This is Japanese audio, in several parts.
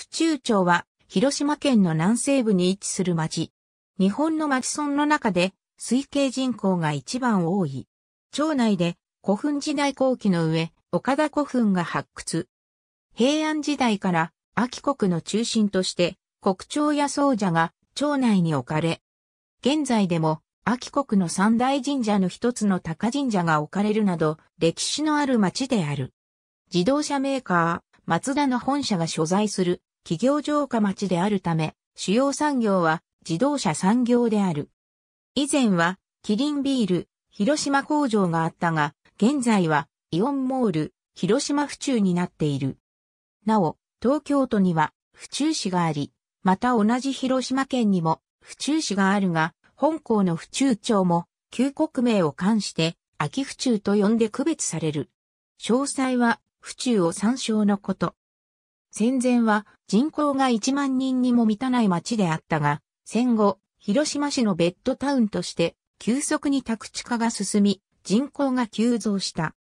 府中町は広島県の南西部に位置する町。日本の町村の中で推計人口が一番多い。町内で古墳時代後期の上、岡田古墳が発掘。平安時代から秋国の中心として国鳥や僧者が町内に置かれ、現在でも秋国の三大神社の一つの高神社が置かれるなど歴史のある町である。自動車メーカー、マツダの本社が所在する企業城下町であるため、主要産業は自動車産業である。以前は、キリンビール、広島工場があったが、現在はイオンモール、広島府中になっている。なお、東京都には府中市があり、また同じ広島県にも府中市があるが、本校の府中町も旧国名を冠して秋府中と呼んで区別される。詳細は府中を参照のこと。戦前は人口が1万人にも満たない町であったが、戦後、広島市のベッドタウンとして急速に宅地化が進み、人口が急増した。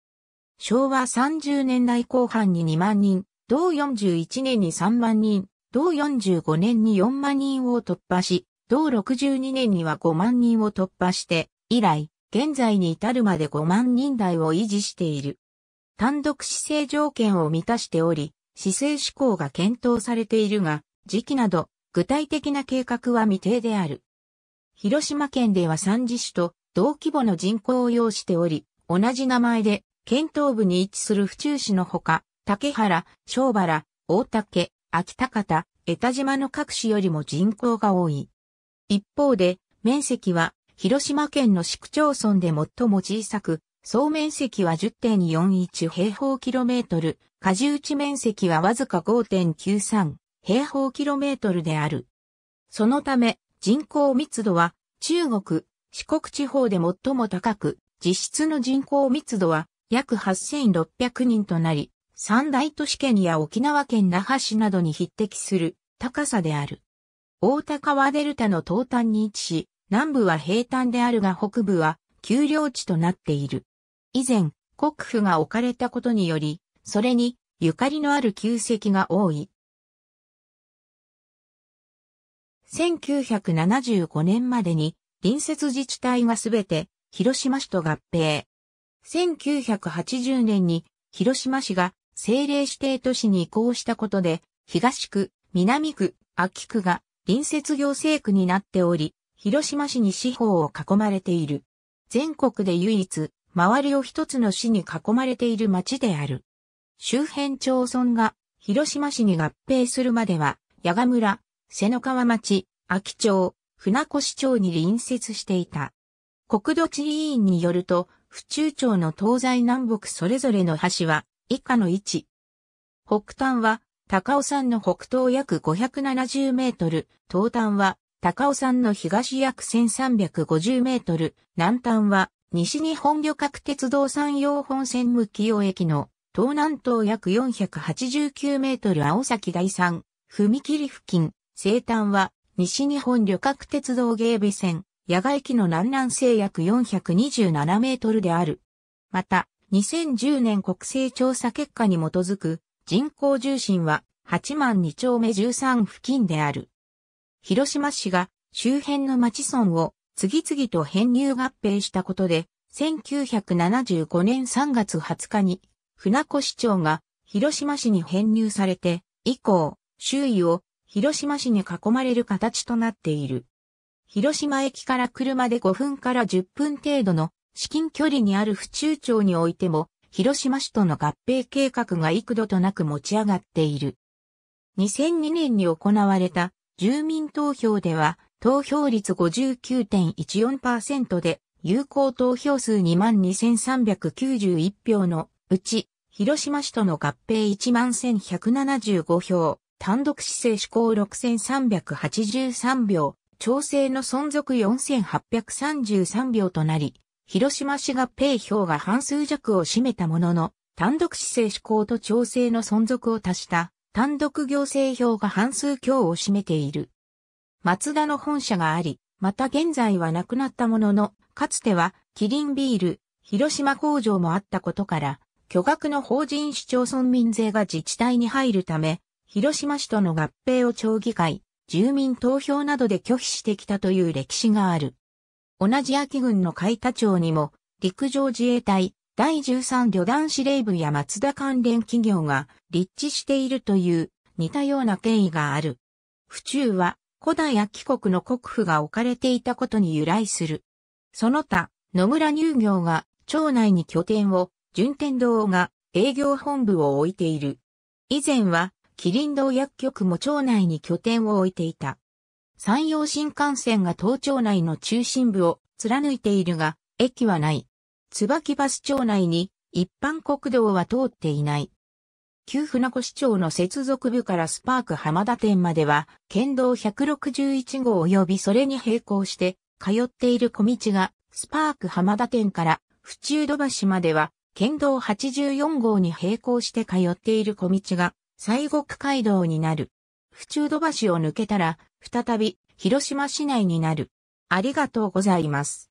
昭和30年代後半に2万人、同41年に3万人、同45年に4万人を突破し、同62年には5万人を突破して、以来、現在に至るまで5万人台を維持している。単独姿勢条件を満たしており、姿勢志向が検討されているが、時期など具体的な計画は未定である。広島県では三次市と同規模の人口を要しており、同じ名前で県東部に位置する府中市のほか、竹原、小原、大竹、秋田方、江田島の各市よりも人口が多い。一方で、面積は広島県の市区町村で最も小さく、総面積は10.41平方キロメートル、荷重地面積はわずか5.93平方キロメートルである。そのため、人口密度は中国、四国地方で最も高く、実質の人口密度は約8600人となり、三大都市圏や沖縄県那覇市などに匹敵する高さである。大高川デルタの東端に位置し、南部は平坦であるが北部は丘陵地となっている。以前、国府が置かれたことにより、それに、ゆかりのある旧跡が多い。1975年までに、隣接自治体がすべて、広島市と合併。1980年に、広島市が政令指定都市に移行したことで、東区、南区、秋区が隣接行政区になっており、広島市に四方を囲まれている。全国で唯一、周りを一つの市に囲まれている町である。周辺町村が広島市に合併するまでは、矢賀村、瀬野川町、秋町、船越町に隣接していた。国土地理院によると、府中町の東西南北それぞれの橋は以下の位置。北端は高尾山の北東約570メートル、東端は高尾山の東約1350メートル、南端は西日本旅客鉄道山陽本線向用駅の東南東約489メートル青崎第3踏切付近西端は西日本旅客鉄道芸備線野外機の南南西約427メートルである。また、2010年国勢調査結果に基づく人口重心は8万2丁目13付近である。広島市が周辺の町村を次々と編入合併したことで、1975年3月20日に、船越町が広島市に編入されて、以降、周囲を広島市に囲まれる形となっている。広島駅から車で5分から10分程度の至近距離にある府中町においても、広島市との合併計画が幾度となく持ち上がっている。2002年に行われた住民投票では、投票率59.14%で、有効投票数22,391票のうち、広島市との合併11,175票、単独市政施行6,383票、調整の存続4,833票となり、広島市合併票が半数弱を占めたものの、単独市政施行と調整の存続を足した、単独行政票が半数強を占めている。松田の本社があり、また現在はなくなったものの、かつてはキリンビール、広島工場もあったことから、巨額の法人市町村民税が自治体に入るため、広島市との合併を町議会、住民投票などで拒否してきたという歴史がある。同じ秋軍の海田町にも、陸上自衛隊、第13旅団司令部や松田関連企業が立地しているという似たような経緯がある。府中は古代秋国の国府が置かれていたことに由来する。その他、野村乳業が町内に拠点を、順天堂が営業本部を置いている。以前は、麒麟堂薬局も町内に拠点を置いていた。山陽新幹線が東町内の中心部を貫いているが、駅はない。椿バス町内に一般国道は通っていない。旧船越町の接続部からスパーク浜田店までは、県道161号及びそれに並行して、通っている小道が、スパーク浜田店から、府中土橋までは、県道84号に並行して通っている小道が、西国街道になる。府中土橋を抜けたら、再び、広島市内になる。ありがとうございます。